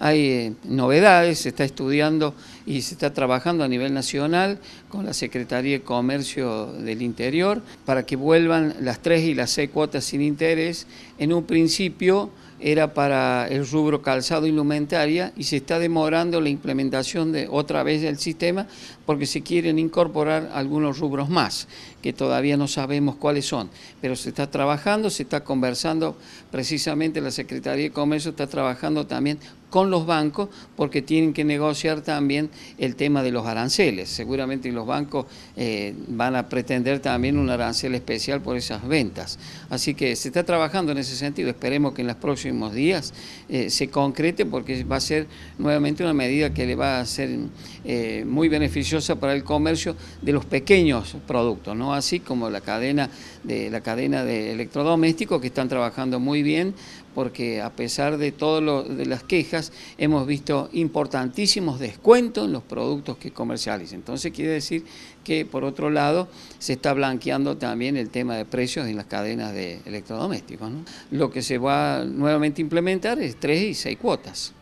hay eh, novedades, se está estudiando y se está trabajando a nivel nacional con la Secretaría de Comercio del Interior para que vuelvan las tres y las seis cuotas sin interés. En un principio era para el rubro calzado y indumentaria y se está demorando la implementación de otra vez del sistema porque se quieren incorporar algunos rubros más que todavía no sabemos cuáles son, pero se está trabajando, se está conversando precisamente la Secretaría de Comercio está trabajando también con los bancos porque tienen que negociar también el tema de los aranceles. Seguramente los bancos eh, van a pretender también un arancel especial por esas ventas. Así que se está trabajando en ese sentido. Esperemos que en los próximos días eh, se concrete porque va a ser nuevamente una medida que le va a ser eh, muy beneficiosa para el comercio de los pequeños productos, no así como la cadena de la cadena de electrodomésticos que están trabajando muy bien porque a pesar de todas las quejas, hemos visto importantísimos descuentos en los productos que comerciales. Entonces quiere decir que, por otro lado, se está blanqueando también el tema de precios en las cadenas de electrodomésticos. Lo que se va nuevamente a implementar es tres y seis cuotas.